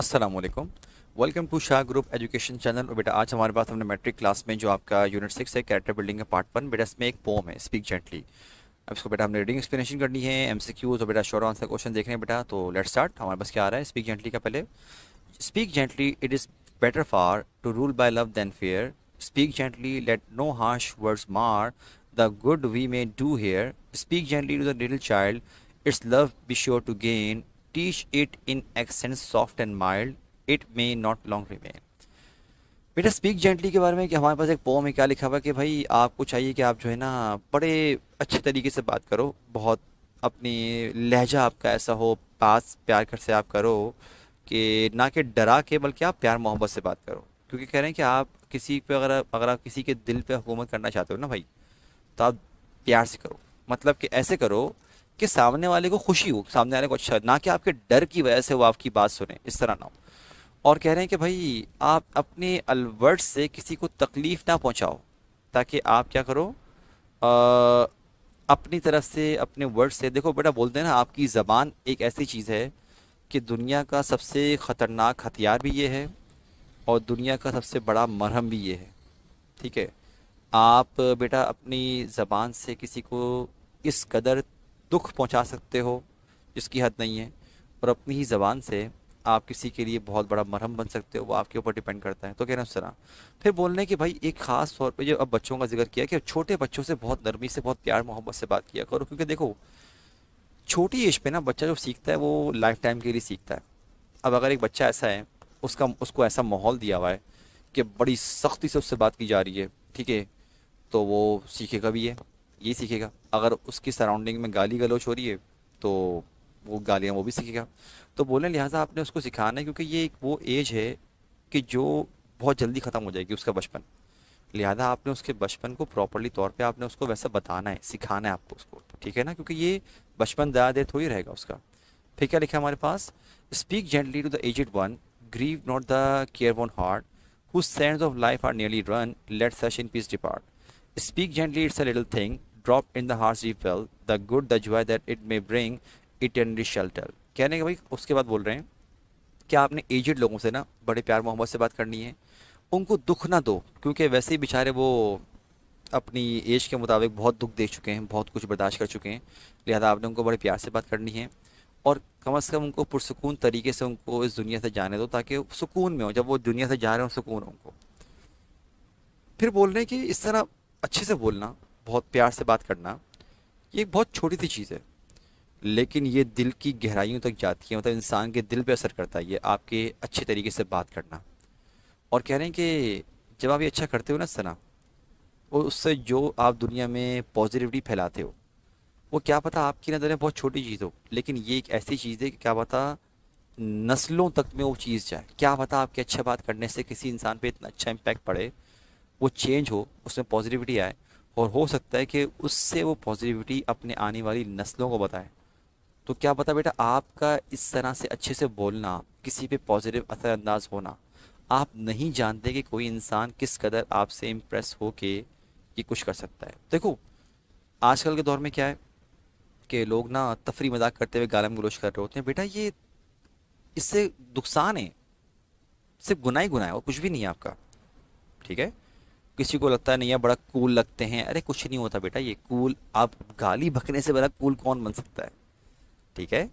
Aslam welcome to Shah group education channel और बेटा आज हमारे पास हमने मैट्रिक क्लास में जो आपका यूनिट सिक्स है कैरेक्टर बिल्डिंग का पार्ट वन बेटा इसमें एक पोम है स्पीक जेंटली अब इसको बेटा हमने रीडिंग एक्सप्लेनेशन करनी है एम सी क्यूज और बेटा शोर आंसर क्वेश्चन देख रहे हैं बेटा तो लेट स्टार्ट हमारे पास क्या आ रहा है स्पीक जेंटली का पहले speak gently it is better far to rule by love than fear speak gently let no harsh words mar the good we may do here speak gently to the little child its love be sure to gain teach it in accents soft and mild it may not long remain बेटा speak gently के बारे में कि हमारे पास एक pome है क्या लिखा हुआ है कि भाई आपको चाहिए कि आप जो है ना बड़े अच्छे तरीके से बात करो बहुत अपनी लहजा आपका ऐसा हो पास प्यार कर से आप करो कि ना कि डरा के बल्कि आप प्यार मोहब्बत से बात करो क्योंकि कह रहे हैं कि आप किसी पे अगर अगर आप किसी के दिल पे हुकूमत करना चाहते हो ना भाई तो आप प्यार से करो मतलब कि ऐसे करो कि सामने वाले को खुशी हो सामने वाले को अच्छा ना कि आपके डर की वजह से वो आपकी बात सुने इस तरह ना हो और कह रहे हैं कि भाई आप अपने अलवर्ट से किसी को तकलीफ़ ना पहुंचाओ ताकि आप क्या करो आ, अपनी तरफ से अपने वर्ड से देखो बेटा बोलते हैं ना आपकी ज़बान एक ऐसी चीज़ है कि दुनिया का सबसे ख़तरनाक हथियार भी ये है और दुनिया का सबसे बड़ा मरहम भी ये है ठीक है आप बेटा अपनी ज़बान से किसी को इस कदर दुख पहुंचा सकते हो जिसकी हद नहीं है और अपनी ही ज़बान से आप किसी के लिए बहुत बड़ा मरहम बन सकते हो वो आपके ऊपर डिपेंड करता है तो कह रहे हैं उस तरह फिर बोलने कि भाई एक खास तौर पर जो अब बच्चों का जिक्र किया कि छोटे बच्चों से बहुत नरमी से बहुत प्यार मोहब्बत से बात किया करो क्योंकि देखो छोटी एज पे ना बच्चा जो सीखता है वो लाइफ टाइम के लिए सीखता है अब अगर एक बच्चा ऐसा है उसका उसको ऐसा माहौल दिया हुआ है कि बड़ी सख्ती से उससे बात की जा रही है ठीक है तो वो सीखेगा भी है ये सीखेगा अगर उसकी सराउंडिंग में गाली गलोच हो रही है तो वो गालियाँ वो भी सीखेगा तो बोले लिहाजा आपने उसको सिखाना है क्योंकि ये एक वो एज है कि जो बहुत जल्दी ख़त्म हो जाएगी उसका बचपन लिहाजा आपने उसके बचपन को प्रॉपरली तौर पे आपने उसको वैसा बताना है सिखाना है आपको उसको ठीक है ना क्योंकि ये बचपन ज़्यादा देर थोड़ी रहेगा उसका फिर क्या लिखा हमारे पास speak gently to the aged one grieve not the care worn heart whose sands of life are nearly run let such in peace depart Speak gently, it's a little thing, dropped in the heart's deep well, the good, the joy that it may bring, eternally shall tell. कहने के भाई उसके बाद बोल रहे हैं क्या आपने एजड लोगों से ना बड़े प्यार मोहब्बत से बात करनी है उनको दुख ना दो क्योंकि वैसे ही बेचारे वो अपनी एज के मुताबिक बहुत दुख देख चुके हैं बहुत कुछ बर्दाश्त कर चुके हैं लिहाजा आपने उनको बड़े प्यार से बात करनी है और कम अज़ कम उनको पुरसकून तरीके से उनको इस दुनिया से जाने दो ताकि सुकून में हो जब वो दुनिया से जा रहे हो सुकून हो उनको फिर बोल रहे हैं कि इस तरह अच्छे से बोलना बहुत प्यार से बात करना ये एक बहुत छोटी सी चीज़ है लेकिन ये दिल की गहराइयों तक जाती है मतलब इंसान के दिल पे असर करता है ये आपके अच्छे तरीके से बात करना और कह रहे हैं कि जब आप ये अच्छा करते हो ना सना और उससे जो आप दुनिया में पॉजिटिविटी फैलाते हो वो क्या पता आपकी नज़र में बहुत छोटी चीज़ हो लेकिन ये एक ऐसी चीज़ है कि क्या पता नस्लों तक में वो चीज़ जाए क्या पता आपके अच्छे बात करने से किसी इंसान पर इतना अच्छा इम्पैक्ट पड़े वो चेंज हो उसमें पॉजिटिविटी आए और हो सकता है कि उससे वो पॉजिटिविटी अपने आने वाली नस्लों को बताए तो क्या पता बेटा आपका इस तरह से अच्छे से बोलना किसी पे पॉजिटिव असरअंदाज होना आप नहीं जानते कि कोई इंसान किस कदर आपसे इम्प्रेस हो के ये कुछ कर सकता है देखो आजकल के दौर में क्या है कि लोग ना तफरी मजाक करते हुए गालम गलोश कर रहे होते हैं बेटा ये इससे नुकसान है सिर्फ गुनाह ही गुनाह है और कुछ भी नहीं है आपका ठीक है किसी को लगता है नहीं यार बड़ा कूल लगते हैं अरे कुछ नहीं होता बेटा ये कूल आप गाली भकने से बड़ा कूल कौन बन सकता है ठीक है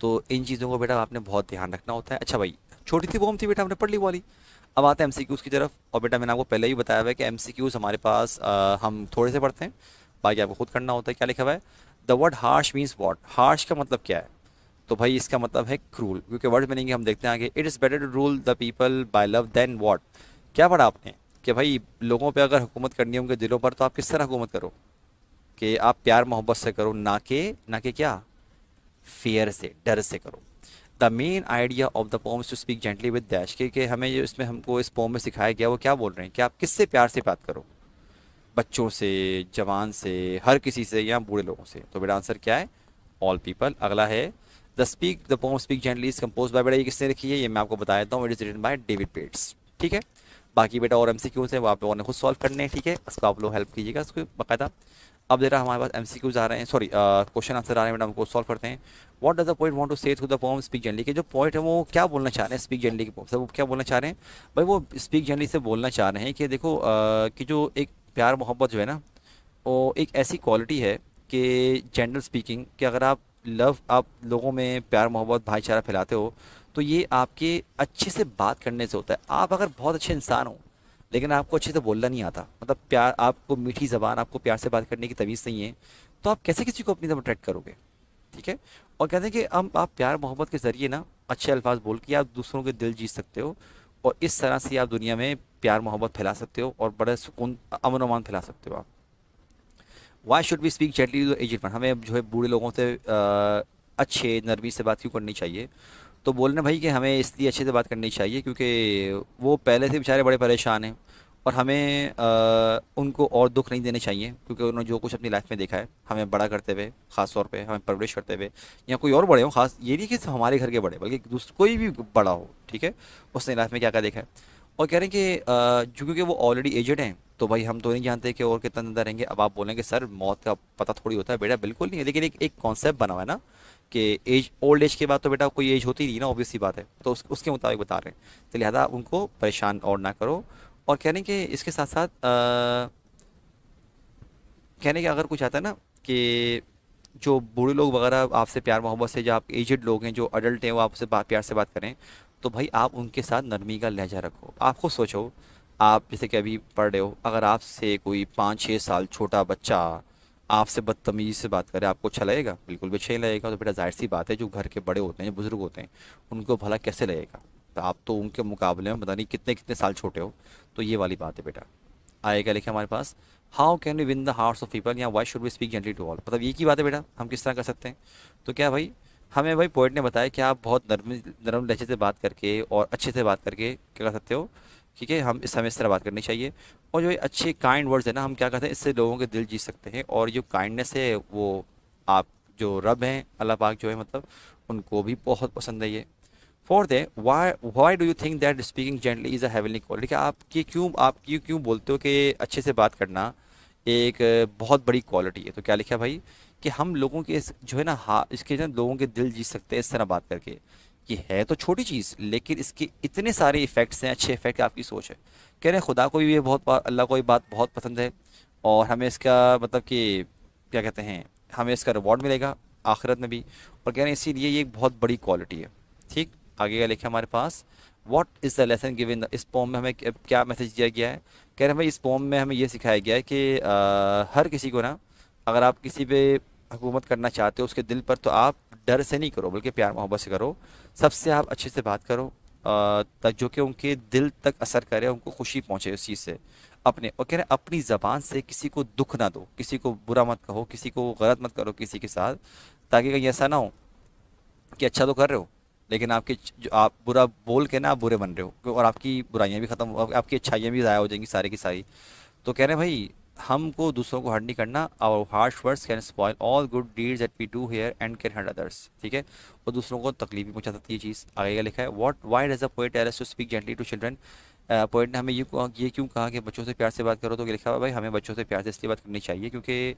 तो इन चीज़ों को बेटा आपने बहुत ध्यान रखना होता है अच्छा भाई छोटी थी बॉम थी बेटा हमने पढ़ ली वाली अब आते हैं एम की तरफ और बेटा मैंने आपको पहले ही बताया हुआ है कि एम हमारे पास आ, हम थोड़े से पढ़ते हैं बाकी आपको खुद करना होता है क्या लिखा हुआ है the word harsh means what harsh का मतलब क्या है तो भाई इसका मतलब है क्रूल क्योंकि वर्ड मीनिंग हम देखते हैं आगे it is better to rule the people by love than what क्या पढ़ा आपने कि भाई लोगों पे अगर हुकूमत करनी है उनके दिलों पर तो आप किस तरह हुकूमत करो कि आप प्यार मोहब्बत से करो ना के ना के क्या फेयर से डर से करो the main idea of the poem to speak gently with dash के हमें जो इसमें हमको इस पोम में सिखाया गया वो क्या बोल रहे हैं कि आप किससे प्यार से बात करो बच्चों से जवान से हर किसी से या बूढ़े लोगों से तो बेटा आंसर क्या है ऑल पीपल अगला है the speak the poem speak gently is compose by बेटा ये किसने लिखी है ये मैं आपको बता देता हूँ it is written by David Bates ठीक है बाकी बेटा और एम सी क्यूज़ है वो आप लोगों ने खुद सॉल्व करने हैं ठीक है उसको आप लोग हेल्प कीजिएगा उसको बाकायदा अब जरा हमारे पास एम सी क्यूज आ रहे हैं सॉरी क्वेश्चन आंसर आ रहे हैं मैडम को सॉल्व करते हैं what does the poet want to say through the poem speak gently के जो पॉइंट है वो क्या बोलना चाह रहे हैं स्पीक जनली के पॉम से वो क्या बोलना चाह रहे हैं भाई वो स्पीक जनली से बोलना चाह रहे हैं कि देखो कि जो एक प्यार मोहब्बत जो है ना वो एक ऐसी क्वालिटी है कि जनरल स्पीकिंग कि अगर आप लव आप लोगों में प्यार मोहब्बत भाईचारा फैलाते हो तो ये आपके अच्छे से बात करने से होता है आप अगर बहुत अच्छे इंसान हो लेकिन आपको अच्छे से बोलना नहीं आता मतलब प्यार आपको मीठी ज़बान आपको प्यार से बात करने की तवीज़ नहीं है तो आप कैसे किसी को अपनी तरफ अट्रैक्ट करोगे ठीक है और कहते हैं कि हम आप प्यार मोहब्बत के ज़रिए ना अच्छे अल्फाज बोल के आप दूसरों के दिल जीत सकते हो और इस तरह से आप दुनिया में प्यार मोहब्बत फैला सकते हो और बड़े सुकून अमन अमान फैला सकते हो आप why should we speak gently to one हमें जो है बूढ़े लोगों से आ, अच्छे नरमी से बात क्यों करनी चाहिए तो बोल रहे भाई कि हमें इसलिए अच्छे से बात करनी चाहिए क्योंकि वो पहले से बेचारे बड़े परेशान हैं और हमें आ, उनको और दुख नहीं देने चाहिए क्योंकि उन्होंने जो कुछ अपनी लाइफ में देखा है हमें बड़ा करते हुए ख़ास तौर पे हमें परवरिश करते हुए या कोई और बड़े हो ख़ास ये नहीं कि सिर्फ हमारे घर के बड़े बल्कि कोई भी बड़ा हो ठीक है उसने लाइफ में क्या क्या देखा है और कह रहे हैं कि चूँकि वो ऑलरेडी एजेड हैं तो भाई हम तो नहीं जानते कि और कितना ज़्यादा रहेंगे अब आप बोलेंगे सर मौत का पता थोड़ी होता है बेटा बिल्कुल नहीं है लेकिन एक एक कॉन्सेप्ट बना हुआ है ना कि एज ओल्ड एज के बाद तो बेटा कोई एज होती नहीं ना ऑब्वियसली बात है तो उस, उसके मुताबिक बता रहे हैं तो लिहाजा उनको परेशान और ना करो और कह रहे हैं कि इसके साथ साथ कहने के अगर कुछ आता है ना कि जो बूढ़े लोग वगैरह आपसे प्यार मोहब्बत से जो आप एजड लोग हैं जो अडल्ट हैं वो आपसे प्यार से बात करें तो भाई आप उनके साथ नरमी का लहजा रखो आप खुद सोचो आप जैसे कि अभी पढ़ रहे हो अगर आपसे कोई पाँच छः साल छोटा बच्चा आपसे बदतमीजी से बात करें आपको अच्छा लगेगा बिल्कुल भी अच्छा नहीं लगेगा तो बेटा जाहिर सी बात है जो घर के बड़े होते हैं जो बुज़ुर्ग होते हैं उनको भला कैसे लगेगा तो आप तो उनके मुकाबले में पता नहीं कितने कितने साल छोटे हो तो ये वाली बात है बेटा आएगा लिखे हमारे पास how can we win the hearts of people या why should we speak gently to all मतलब ये की बात है बेटा हम किस तरह कर सकते हैं तो क्या भाई हमें भाई पोइट ने बताया कि आप बहुत नरम नरम लहजे से बात करके और अच्छे से बात करके क्या कर सकते हो ठीक है हम इस हमें इस तरह बात करनी चाहिए और जो अच्छे काइंड वर्ड्स है ना हम क्या कहते हैं इससे लोगों के दिल जीत सकते हैं और जो काइंडनेस है वो आप जो रब हैं अल्लाह पाक जो है मतलब उनको भी बहुत पसंद है ये fourth they why why do you think that speaking gently is a heavenly quality कि आप ये क्यों आप ये क्यों बोलते हो कि अच्छे से बात करना एक बहुत बड़ी क्वालिटी है तो क्या लिखा भाई कि हम लोगों के जो है ना हा इसके जो लोगों के दिल जीत सकते हैं इस तरह बात करके ये है तो छोटी चीज़ लेकिन इसके इतने सारे इफ़ेक्ट्स हैं अच्छे इफ़ेक्ट आपकी सोच है कह रहे हैं खुदा को भी ये बहुत अल्लाह को ये बात बहुत पसंद है और हमें इसका मतलब कि क्या कहते हैं हमें इसका रिवॉर्ड मिलेगा आखिरत में भी और कह रहे हैं इसीलिए ये एक बहुत बड़ी क्वालिटी है ठीक आगे का लिखा हमारे पास what is the lesson given इस पोम में हमें क्या मैसेज दिया गया है कह रहे हैं भाई इस पोम में हमें यह सिखाया गया है कि आ, हर किसी को ना अगर आप किसी पे हुकूमत करना चाहते हो उसके दिल पर तो आप डर से नहीं करो बल्कि प्यार मोहब्बत से करो सबसे आप अच्छे से बात करो तक जो कि उनके दिल तक असर करे उनको खुशी पहुँचे उस चीज़ से अपने और कह रहे अपनी ज़बान से किसी को दुख ना दो किसी को बुरा मत कहो किसी को गलत मत करो किसी के साथ ताकि कहीं ऐसा ना हो कि अच्छा तो कर रहे हो लेकिन आपके जो आप बुरा बोल के ना आप बुरे बन रहे हो और आपकी बुराइयाँ भी ख़त्म आपकी अच्छाइयाँ भी ज़ाया हो जाएंगी सारी की सारी तो कह रहे हैं भाई हमको दूसरों को हर्ट नहीं करना और harsh words can spoil all good deeds at we do here and can hurt others ठीक है और दूसरों को तकलीफ भी पहुँचा सकती है चीज़ आगे का लिखा है what why does a poet ask to speak gently to children poet ने हमें ये क्यों कहा कि बच्चों से प्यार से बात करो तो लिखा हुआ भाई हमें बच्चों से प्यार से इसलिए बात करनी चाहिए क्योंकि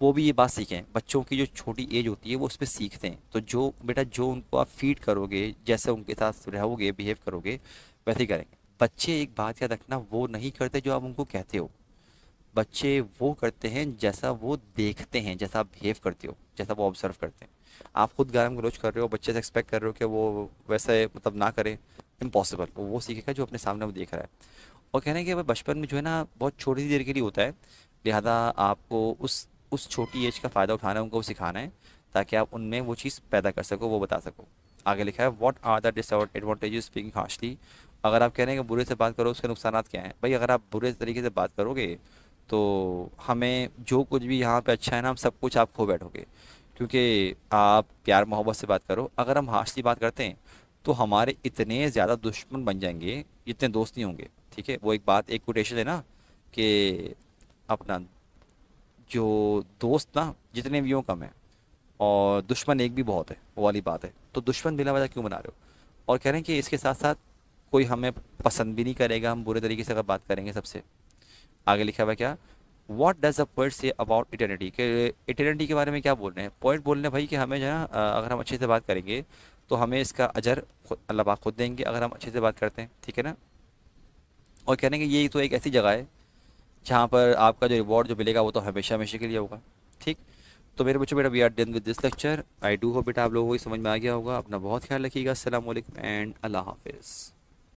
वो भी ये बात सीखें बच्चों की जो छोटी एज होती है वो उस पर सीखते हैं तो जो बेटा जो उनको आप फीड करोगे जैसे उनके साथ रहोगे बिहेव करोगे वैसे ही करेंगे बच्चे एक बात याद रखना वो नहीं करते जो आप उनको कहते हो बच्चे वो करते हैं जैसा वो देखते हैं जैसा आप बिहेव करते हो जैसा वो ऑब्जर्व करते हैं आप खुद गर्म गलोच कर रहे हो बच्चे से एक्सपेक्ट कर रहे हो कि वो वैसे मतलब ना करें इम्पॉसिबल वो सीखेगा जो अपने सामने वो देख रहा है और कहना है कि बचपन में जो है ना बहुत छोटी सी देर के लिए होता है लिहाजा आपको उस उस छोटी एज का फ़ायदा उठाना है उनको सिखाना है ताकि आप उनमें वो चीज़ पैदा कर सको वो बता सको आगे लिखा है what are the advantage speaking harshly अगर आप कह रहे हैं कि बुरे से बात करो उसके नुकसान क्या हैं भाई अगर आप बुरे तरीके से बात करोगे तो हमें जो कुछ भी यहाँ पे अच्छा है ना हम सब कुछ आप खो बैठोगे क्योंकि आप प्यार मोहब्बत से बात करो अगर हम हाश की बात करते हैं तो हमारे इतने ज़्यादा दुश्मन बन जाएंगे इतने दोस्त नहीं होंगे ठीक है वो एक बात एक कोटेशन है ना कि अपना जो दोस्त ना जितने भी हों कम है और दुश्मन एक भी बहुत है वो वाली बात है तो दुश्मन बिना वजह क्यों बना रहे हो और कह रहे हैं कि इसके साथ साथ कोई हमें पसंद भी नहीं करेगा हम बुरे तरीके से अगर बात करेंगे सबसे आगे लिखा हुआ क्या what does a poet say about eternity के इटर्निटी के बारे में क्या बोल रहे हैं पोइट बोल रहे हैं भाई कि हमें जो है अगर हम अच्छे से बात करेंगे तो हमें इसका अजर अल्लाह पाक खुद देंगे अगर हम अच्छे से बात करते हैं ठीक है ना और कह रहे हैं कि ये तो एक ऐसी जगह है जहाँ पर आपका जो रिवॉर्ड जो मिलेगा वो तो हमेशा हमेशा के लिए होगा ठीक तो मेरे बच्चों बेटा we are done with this lecture I do hope बेटा आप लोगों को समझ में आ गया होगा अपना बहुत ख्याल रखिएगा असल एंड अल्लाह हाफिज़